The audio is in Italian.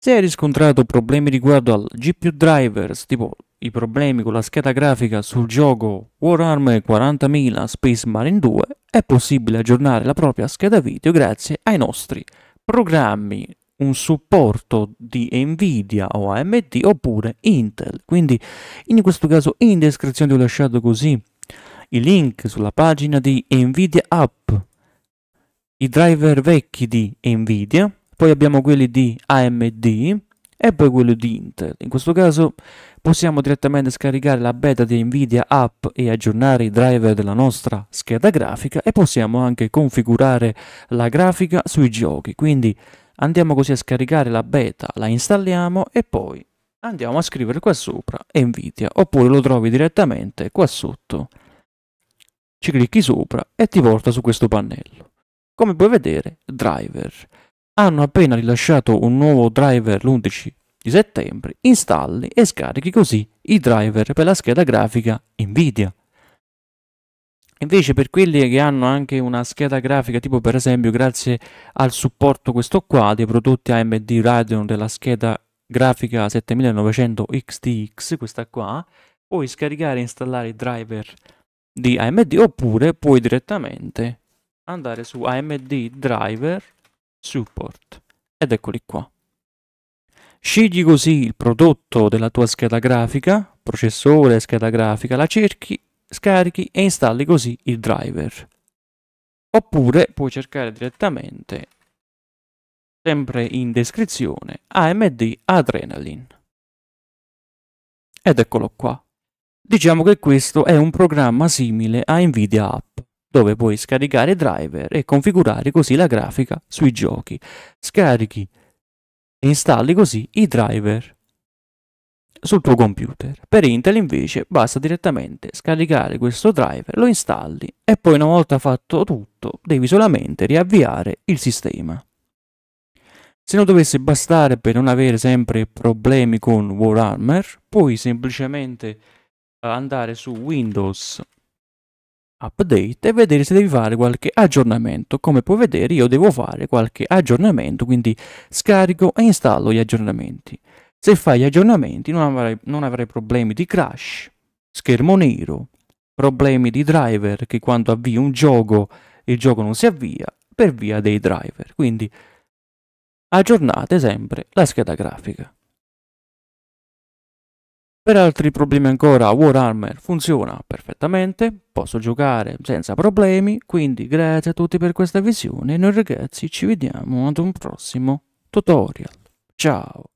Se hai riscontrato problemi riguardo al GPU drivers, tipo i problemi con la scheda grafica sul gioco Warhammer 40.000 Space Marine 2, è possibile aggiornare la propria scheda video grazie ai nostri programmi, un supporto di Nvidia o AMD oppure Intel. Quindi in questo caso in descrizione ti ho lasciato così i link sulla pagina di Nvidia App, i driver vecchi di Nvidia poi abbiamo quelli di AMD e poi quello di Intel. In questo caso possiamo direttamente scaricare la beta di Nvidia app e aggiornare i driver della nostra scheda grafica e possiamo anche configurare la grafica sui giochi. Quindi andiamo così a scaricare la beta, la installiamo e poi andiamo a scrivere qua sopra Nvidia oppure lo trovi direttamente qua sotto. Ci clicchi sopra e ti porta su questo pannello. Come puoi vedere, driver hanno appena rilasciato un nuovo driver l'11 di settembre, installi e scarichi così i driver per la scheda grafica Nvidia. Invece per quelli che hanno anche una scheda grafica, tipo per esempio grazie al supporto questo qua dei prodotti AMD Radeon della scheda grafica 7900 XTX, questa qua, puoi scaricare e installare i driver di AMD oppure puoi direttamente andare su AMD Driver support ed eccoli qua. Scegli così il prodotto della tua scheda grafica, processore, scheda grafica, la cerchi, scarichi e installi così il driver. Oppure puoi cercare direttamente, sempre in descrizione, AMD Adrenaline. Ed eccolo qua. Diciamo che questo è un programma simile a Nvidia App dove puoi scaricare driver e configurare così la grafica sui giochi. Scarichi e installi così i driver sul tuo computer. Per Intel invece basta direttamente scaricare questo driver, lo installi e poi una volta fatto tutto devi solamente riavviare il sistema. Se non dovesse bastare per non avere sempre problemi con Warhammer, puoi semplicemente andare su Windows update e vedere se devi fare qualche aggiornamento come puoi vedere io devo fare qualche aggiornamento quindi scarico e installo gli aggiornamenti se fai gli aggiornamenti non avrai, non avrai problemi di crash schermo nero problemi di driver che quando avvia un gioco il gioco non si avvia per via dei driver quindi aggiornate sempre la scheda grafica per altri problemi ancora, Warhammer funziona perfettamente, posso giocare senza problemi, quindi grazie a tutti per questa visione noi ragazzi ci vediamo ad un prossimo tutorial. Ciao!